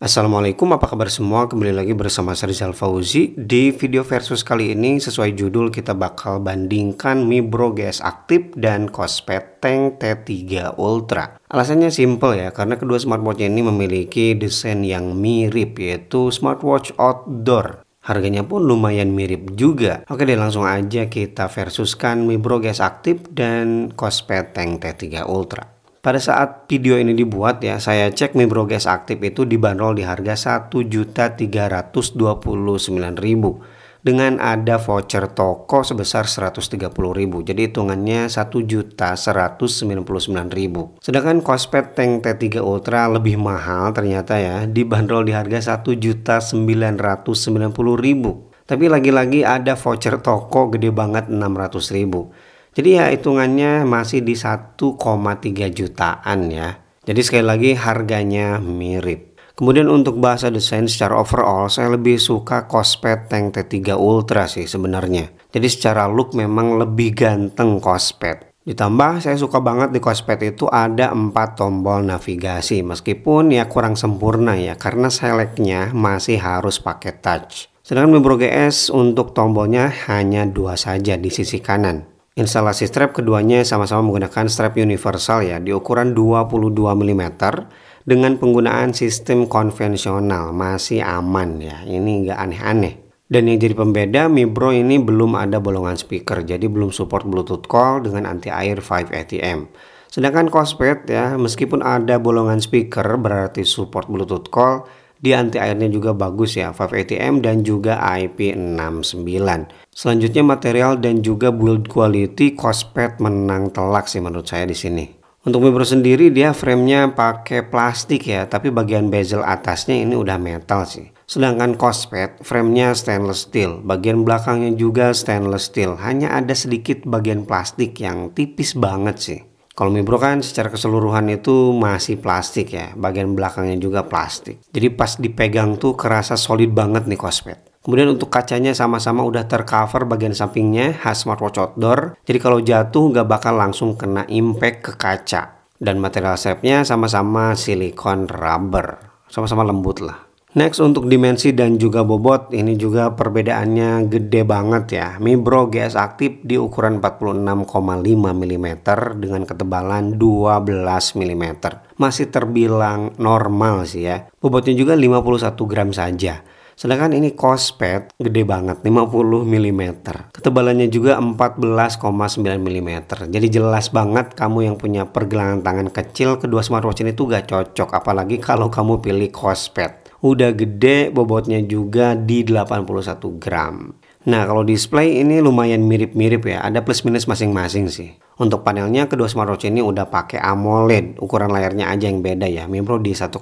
Assalamualaikum apa kabar semua kembali lagi bersama saya Rizal Fauzi di video versus kali ini sesuai judul kita bakal bandingkan Mi Bro GS aktif dan Cospet Tank T3 Ultra alasannya simple ya karena kedua smartwatch ini memiliki desain yang mirip yaitu smartwatch outdoor Harganya pun lumayan mirip juga. Oke deh langsung aja kita versuskan Mi Bro GS Aktif dan Cospet Tank T3 Ultra. Pada saat video ini dibuat ya, saya cek Mi Brogas aktif itu dibanderol di harga 1.329.000 dengan ada voucher toko sebesar 130.000. Jadi hitungannya 1.199.000. Sedangkan kospet Tank T3 Ultra lebih mahal ternyata ya, dibanderol di harga 1.990.000. Tapi lagi-lagi ada voucher toko gede banget 600.000. Jadi ya hitungannya masih di 1,3 jutaan ya. Jadi sekali lagi harganya mirip. Kemudian untuk bahasa desain secara overall saya lebih suka Cospet Tank T3 Ultra sih sebenarnya. Jadi secara look memang lebih ganteng Cospet. Ditambah saya suka banget di Cospet itu ada empat tombol navigasi meskipun ya kurang sempurna ya karena seleknya masih harus pakai touch. Sedangkan Mibro GS untuk tombolnya hanya dua saja di sisi kanan. Instalasi strap keduanya sama-sama menggunakan strap universal ya di ukuran 22 mm dengan penggunaan sistem konvensional masih aman ya. Ini nggak aneh-aneh. Dan yang jadi pembeda Mi Mibro ini belum ada bolongan speaker jadi belum support Bluetooth call dengan anti air 5 ATM. Sedangkan Cospet ya meskipun ada bolongan speaker berarti support Bluetooth call di anti airnya juga bagus ya, 5ATM dan juga IP69. Selanjutnya material dan juga build quality, Cospet menang telak sih menurut saya di sini. Untuk Mibro sendiri dia framenya pakai plastik ya, tapi bagian bezel atasnya ini udah metal sih. Sedangkan Cospet framenya stainless steel, bagian belakangnya juga stainless steel, hanya ada sedikit bagian plastik yang tipis banget sih. Kalau Mibro kan secara keseluruhan itu masih plastik ya, bagian belakangnya juga plastik. Jadi pas dipegang tuh kerasa solid banget nih kospet. Kemudian untuk kacanya sama-sama udah tercover bagian sampingnya khas smartwatch outdoor. Jadi kalau jatuh nggak bakal langsung kena impact ke kaca. Dan material strapnya sama-sama silikon rubber. Sama-sama lembut lah. Next untuk dimensi dan juga bobot ini juga perbedaannya gede banget ya. Mi Bro GS aktif di ukuran 46,5 mm dengan ketebalan 12 mm. Masih terbilang normal sih ya. Bobotnya juga 51 gram saja. Sedangkan ini kospet gede banget 50 mm. Ketebalannya juga 14,9 mm. Jadi jelas banget kamu yang punya pergelangan tangan kecil kedua smartwatch ini tuh gak cocok apalagi kalau kamu pilih kospet udah gede bobotnya juga di 81 gram. Nah kalau display ini lumayan mirip-mirip ya, ada plus minus masing-masing sih. Untuk panelnya kedua smartwatch ini udah pakai AMOLED, ukuran layarnya aja yang beda ya. Mimpro di 1,3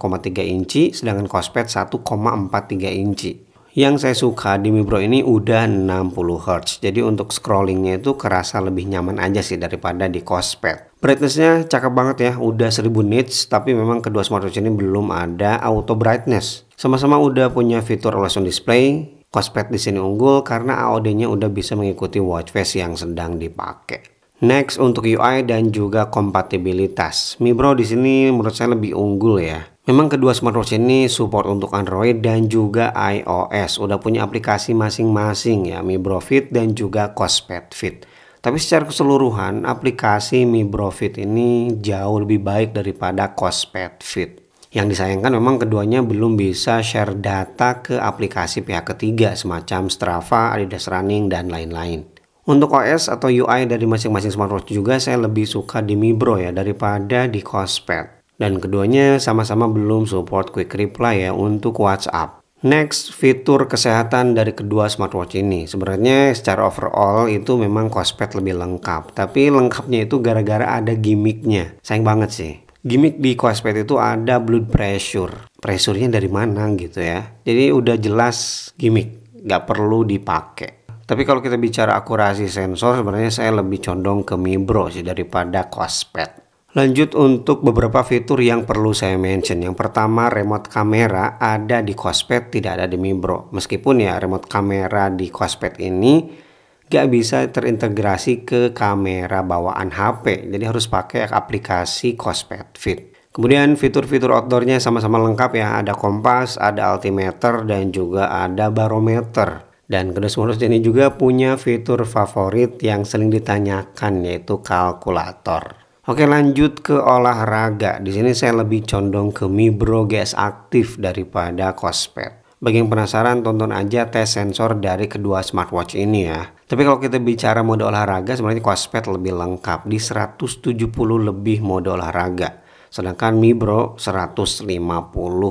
inci, sedangkan Cospad 1,43 inci. Yang saya suka di Mi Pro ini udah 60 Hz. Jadi untuk scrollingnya itu kerasa lebih nyaman aja sih daripada di Cospad. Brightnessnya cakep banget ya, udah 1000 nits tapi memang kedua smartwatch ini belum ada auto brightness. Sama-sama udah punya fitur always on display, Cospad di sini unggul karena AOD-nya udah bisa mengikuti watch face yang sedang dipakai. Next untuk UI dan juga kompatibilitas. Mi Bro di sini menurut saya lebih unggul ya. Memang kedua smartwatch ini support untuk Android dan juga iOS. Udah punya aplikasi masing-masing ya, Mi Bro Fit dan juga Cospad Fit. Tapi secara keseluruhan aplikasi Mi Bro Fit ini jauh lebih baik daripada Cospad Fit. Yang disayangkan memang keduanya belum bisa share data ke aplikasi pihak ketiga semacam Strava, Adidas Running, dan lain-lain. Untuk OS atau UI dari masing-masing smartwatch juga saya lebih suka di Mi Bro ya daripada di Cospad. Dan keduanya sama-sama belum support quick reply ya untuk WhatsApp. Next, fitur kesehatan dari kedua smartwatch ini. Sebenarnya secara overall itu memang Cospad lebih lengkap. Tapi lengkapnya itu gara-gara ada gimmicknya. Sayang banget sih gimmick di Quaspet itu ada blood pressure. pressurnya dari mana gitu ya. Jadi udah jelas gimmick, nggak perlu dipakai. Tapi kalau kita bicara akurasi sensor sebenarnya saya lebih condong ke Mibro sih daripada Quaspet. Lanjut untuk beberapa fitur yang perlu saya mention. Yang pertama remote kamera ada di Quaspet, tidak ada di Mibro. Meskipun ya remote kamera di Quaspet ini gak bisa terintegrasi ke kamera bawaan HP. Jadi harus pakai aplikasi Cospet Fit. Kemudian fitur-fitur outdoornya sama-sama lengkap ya, ada kompas, ada altimeter, dan juga ada barometer. Dan Kedus Mulus ini juga punya fitur favorit yang sering ditanyakan yaitu kalkulator. Oke lanjut ke olahraga. Di sini saya lebih condong ke Mibro GS Aktif daripada Cospet. Bagi yang penasaran, tonton aja tes sensor dari kedua smartwatch ini ya. Tapi kalau kita bicara mode olahraga, sebenarnya Quadpad lebih lengkap di 170 lebih mode olahraga. Sedangkan Mi Bro 150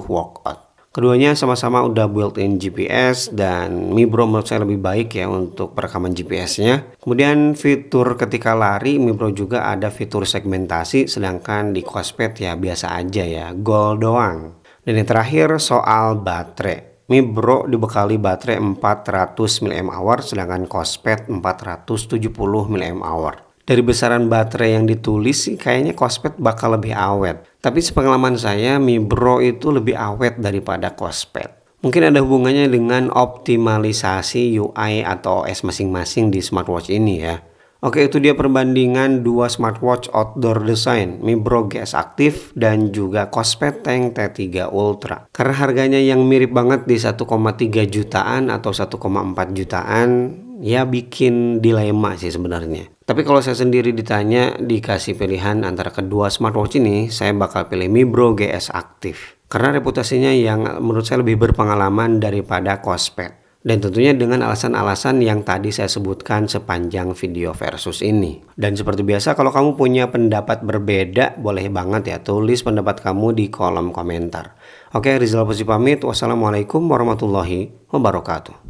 workout. Keduanya sama-sama udah built-in GPS dan Mi Bro menurut saya lebih baik ya untuk perekaman GPS-nya. Kemudian fitur ketika lari Mi Bro juga ada fitur segmentasi sedangkan di Quadpad ya biasa aja ya, goal doang. Dan yang terakhir soal baterai. Mi Bro dibekali baterai 400 mAh sedangkan Cospet 470 mAh. Dari besaran baterai yang ditulis sih kayaknya Cospet bakal lebih awet. Tapi sepengalaman saya Mi Bro itu lebih awet daripada Cospet. Mungkin ada hubungannya dengan optimalisasi UI atau OS masing-masing di smartwatch ini ya. Oke itu dia perbandingan dua smartwatch outdoor design Mi Bro GS aktif dan juga Cospet Tank T3 Ultra Karena harganya yang mirip banget di 1,3 jutaan atau 1,4 jutaan ya bikin dilema sih sebenarnya tapi kalau saya sendiri ditanya dikasih pilihan antara kedua smartwatch ini saya bakal pilih Mi Bro GS aktif. karena reputasinya yang menurut saya lebih berpengalaman daripada Cospet. Dan tentunya dengan alasan-alasan yang tadi saya sebutkan sepanjang video versus ini. Dan seperti biasa kalau kamu punya pendapat berbeda boleh banget ya tulis pendapat kamu di kolom komentar. Oke Rizal Puji pamit. Wassalamualaikum warahmatullahi wabarakatuh.